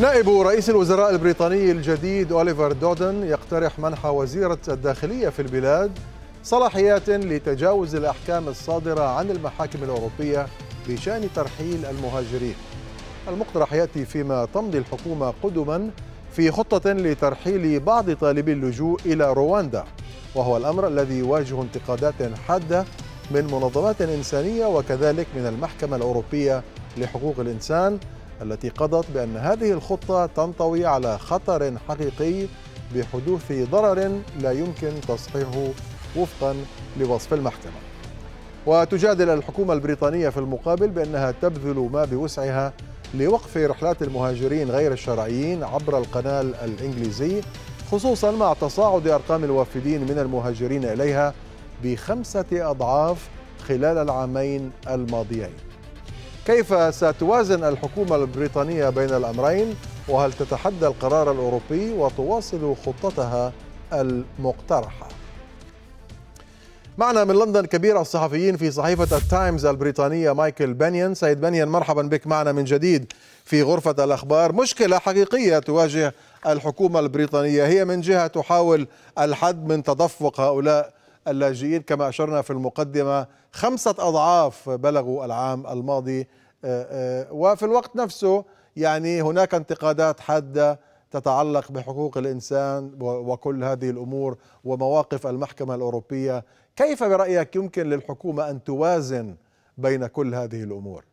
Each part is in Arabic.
نائب رئيس الوزراء البريطاني الجديد أوليفر دودن يقترح منح وزيرة الداخلية في البلاد صلاحيات لتجاوز الأحكام الصادرة عن المحاكم الأوروبية بشأن ترحيل المهاجرين المقترح يأتي فيما تمضي الحكومة قدما في خطة لترحيل بعض طالبي اللجوء إلى رواندا وهو الأمر الذي يواجه انتقادات حادة من منظمات إنسانية وكذلك من المحكمة الأوروبية لحقوق الإنسان التي قضت بأن هذه الخطة تنطوي على خطر حقيقي بحدوث ضرر لا يمكن تصحيحه وفقا لوصف المحكمة وتجادل الحكومة البريطانية في المقابل بأنها تبذل ما بوسعها لوقف رحلات المهاجرين غير الشرعيين عبر القنال الإنجليزي خصوصا مع تصاعد أرقام الوافدين من المهاجرين إليها بخمسة أضعاف خلال العامين الماضيين كيف ستوازن الحكومة البريطانية بين الأمرين وهل تتحدى القرار الأوروبي وتواصل خطتها المقترحة معنا من لندن كبير الصحفيين في صحيفة التايمز البريطانية مايكل بنيان سيد بنيان مرحبا بك معنا من جديد في غرفة الأخبار مشكلة حقيقية تواجه الحكومة البريطانية هي من جهة تحاول الحد من تدفق هؤلاء اللاجئين كما أشرنا في المقدمة خمسة أضعاف بلغوا العام الماضي آه، آه، وفي الوقت نفسه يعني هناك انتقادات حادة تتعلق بحقوق الإنسان وكل هذه الأمور ومواقف المحكمة الأوروبية كيف برأيك يمكن للحكومة أن توازن بين كل هذه الأمور؟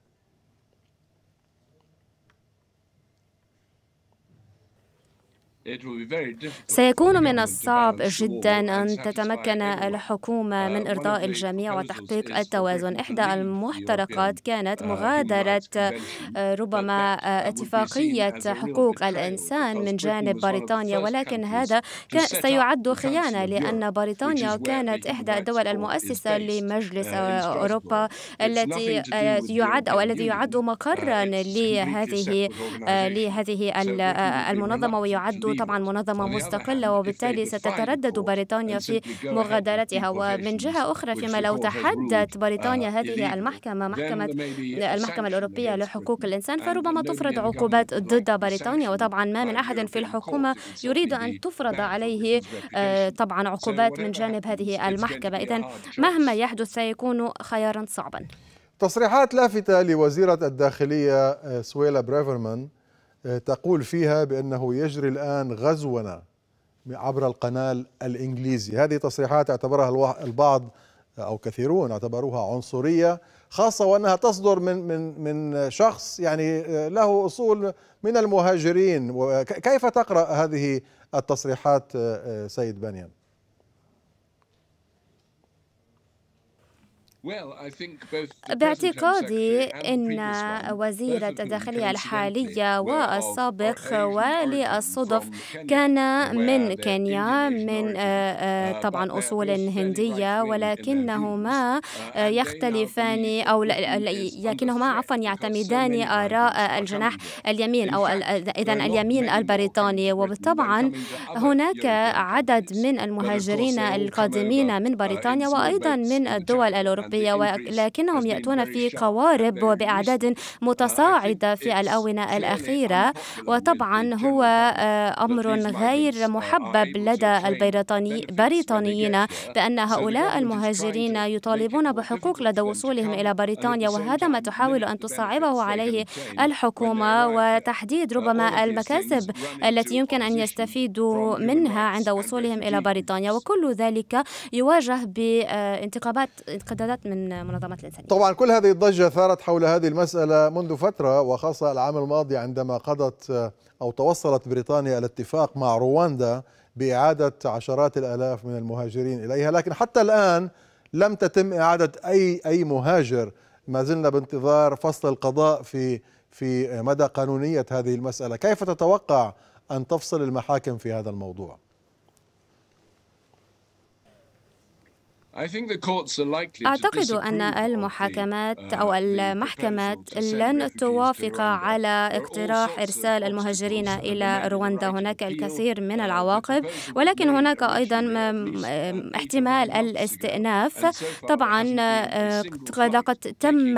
سيكون من الصعب جدا أن تتمكن الحكومة uh, من إرضاء الجميع وتحقيق التوازن إحدى المحترقات كانت uh, مغادرة uh، ربما اتفاقية حقوق الإنسان من جانب بريطانيا ولكن هذا سيعد خيانة لأن بريطانيا كانت إحدى الدول المؤسسة لمجلس أوروبا التي يعد أو الذي يعد مقرا لهذه لهذه آه، المنظمة ويعد طبعا منظمة مستقلة وبالتالي ستتردد بريطانيا في مغادرتها ومن جهة أخرى فيما لو تحدت بريطانيا هذه المحكمة محكمة المحكمة الأوروبية لحقوق الإنسان فربما تفرض عقوبات ضد بريطانيا وطبعا ما من أحد في الحكومة يريد أن تفرض عليه آه، طبعا عقوبات من جانب هذه المحكمة إذا مهما يحدث سيكون خيارا صعبا تصريحات لافتة لوزيرة الداخلية آه، سويلا بريفرمان تقول فيها بأنه يجري الآن غزونا عبر القنال الإنجليزي هذه تصريحات اعتبرها البعض أو كثيرون اعتبروها عنصرية خاصة وأنها تصدر من من من شخص يعني آه، له أصول من المهاجرين كيف تقرأ هذه التصريحات آه، آه، سيد بنيان؟ باعتقادي ان وزيره الداخليه الحاليه والسابق وللصدف كان من كينيا من آه، آه، uh, طبعا اصول هنديه ولكنهما uh, آه، يختلفان او لكنهما عفوا يعتمدان اراء الجناح اليمين او اذا اليمين البريطاني وطبعا هناك عدد من المهاجرين القادمين من uh, بريطانيا وايضا من الدول الاوروبيه العربية ولكنهم يأتون في قوارب وبأعداد uh, متصاعدة في الآونة الأخيرة وطبعا هو آه، أمر غير uh, محبب لدى البريطانيين uh, بأن هؤلاء المهاجرين يطالبون بحقوق لدى وصولهم إلى بريطانيا وهذا ما تحاول أن تصعبه عليه الحكومة وتحديد ربما المكاسب التي يمكن أن يستفيدوا منها عند وصولهم إلى بريطانيا وكل ذلك يواجه بانتقادات آه، من منظمات الإنسانية طبعا كل هذه الضجة ثارت حول هذه المسألة منذ فترة وخاصة العام الماضي عندما قضت أو توصلت بريطانيا الاتفاق مع رواندا بإعادة عشرات الآلاف من المهاجرين إليها لكن حتى الآن لم تتم إعادة أي أي مهاجر ما زلنا بانتظار فصل القضاء في في مدى قانونية هذه المسألة كيف تتوقع أن تفصل المحاكم في هذا الموضوع؟ أعتقد أن المحاكمات uh, أو المحكمات لن توافق على اقتراح إرسال المهاجرين إلى رواندا هناك الكثير من العواقب ولكن هناك أيضا احتمال الاستئناف طبعا لقد آه، تم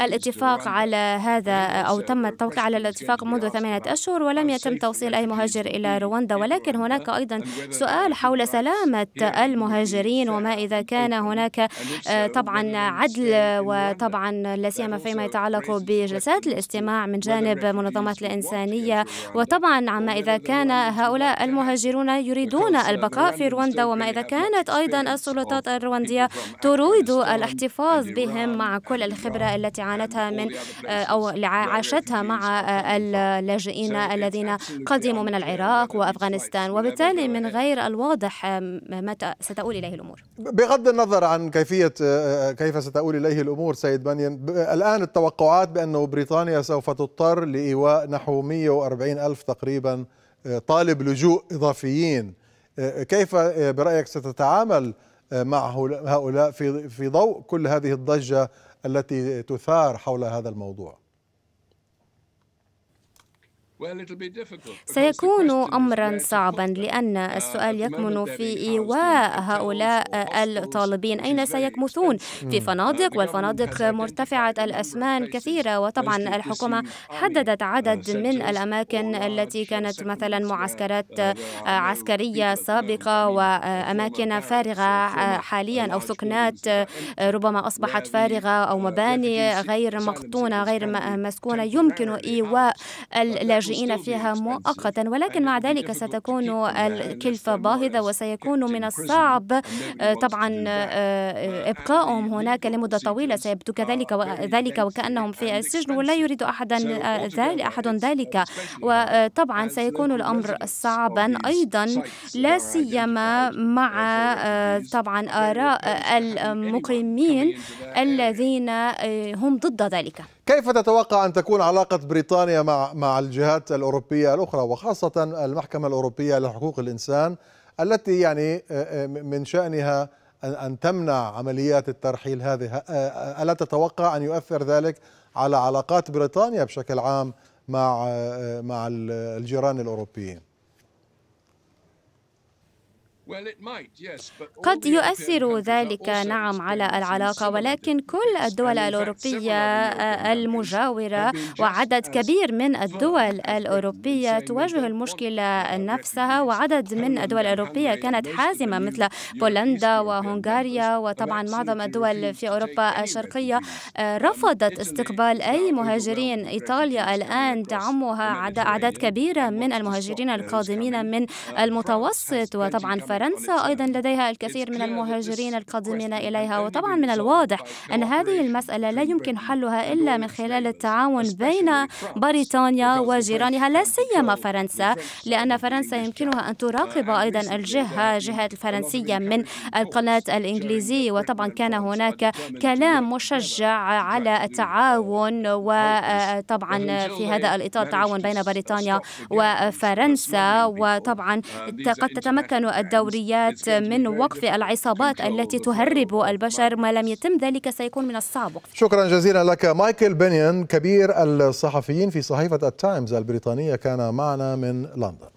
الاتفاق على هذا أو تم التوقيع على الاتفاق منذ ثمانية أشهر ولم يتم توصيل أي مهاجر إلى رواندا ولكن هناك أيضا سؤال حول سلامة المهاجرين وما إذا كان كان هناك آه، طبعا عدل وطبعا لا سيما فيما يتعلق بجلسات الاجتماع من جانب منظمات الإنسانية وطبعا عما إذا كان هؤلاء المهاجرون يريدون uh, البقاء في رواندا وما إذا كانت أيضا السلطات الرواندية تريد الاحتفاظ بهم مع كل الخبرة التي عانتها من آه، أو عاشتها مع uh, اللاجئين الذين قدموا من العراق وأفغانستان وبالتالي من غير الواضح آه، متى ستؤول إليه الأمور بغض بغض النظر عن كيفية آه، آه، كيف ستؤول إليه الأمور سيد بنيان آه، الآن التوقعات بأنه بريطانيا سوف تضطر لإيواء نحو 140 ألف تقريبا طالب لجوء إضافيين كيف برأيك ستتعامل مع هؤلاء في ضوء كل هذه الضجة التي تثار حول هذا الموضوع سيكون امرا صعبا لان uh, السؤال يكمن في ايواء هؤلاء الطالبين اين سيكمثون في mm. فنادق والفنادق مرتفعه الاسمان كثيره وطبعا الحكومه uh, حددت عدد uh, من الاماكن التي كانت مثلا معسكرات آه، عسكريه سابقه واماكن آه، فارغه آه، حاليا او سكنات ربما اصبحت فارغه او مباني غير مقطونه غير مسكونه يمكن ايواء اللاجئين اللاجئين فيها يعني مؤقتا ولكن مع ذلك ستكون الكلفة يعني باهظة وسيكون من الصعب آه، طبعا آه، إبقائهم هناك لمدة طويلة سيبدو كذلك ذلك يعني وكأنهم في السجن ولا يريد أحدا أحد آه، ذلك وطبعا سيكون الأمر صعبا أيضا لا سيما مع طبعا آراء المقيمين الذين هم ضد ذلك كيف تتوقع أن تكون علاقة بريطانيا مع مع الجهاد الجهات الأوروبية الأخرى وخاصة المحكمة الأوروبية لحقوق الإنسان التي يعني آه، آه، من شأنها أن تمنع عمليات الترحيل هذه آه، ألا تتوقع أن يؤثر ذلك على علاقات بريطانيا بشكل عام مع مع الجيران الأوروبيين قد يؤثر ذلك نعم على العلاقة ولكن كل الدول الأوروبية المجاورة وعدد كبير من الدول الأوروبية تواجه المشكلة نفسها وعدد من الدول الأوروبية كانت حازمة مثل بولندا وهنغاريا وطبعا معظم الدول في أوروبا الشرقية آه، رفضت استقبال أي مهاجرين إيطاليا الآن تعمها أعداد كبيرة من المهاجرين القادمين من المتوسط وطبعا فرنسا أيضا لديها الكثير من المهاجرين القادمين إليها وطبعا من الواضح أن هذه المسألة لا يمكن حلها إلا من خلال التعاون بين بريطانيا وجيرانها لا سيما فرنسا لأن فرنسا يمكنها أن تراقب uh, أيضا الجهة جهة الفرنسية من القناة الإنجليزية وطبعا كان هناك كلام مشجع على التعاون وطبعا آه، في هذا الإطار تعاون بين بريطانيا وفرنسا وطبعا قد تتمكن الدولة الدوريات من وقف العصابات التي تهرب البشر ما لم يتم ذلك سيكون من الصعب شكرا جزيلا لك مايكل بنيان كبير الصحفيين في صحيفة التايمز البريطانية كان معنا من لندن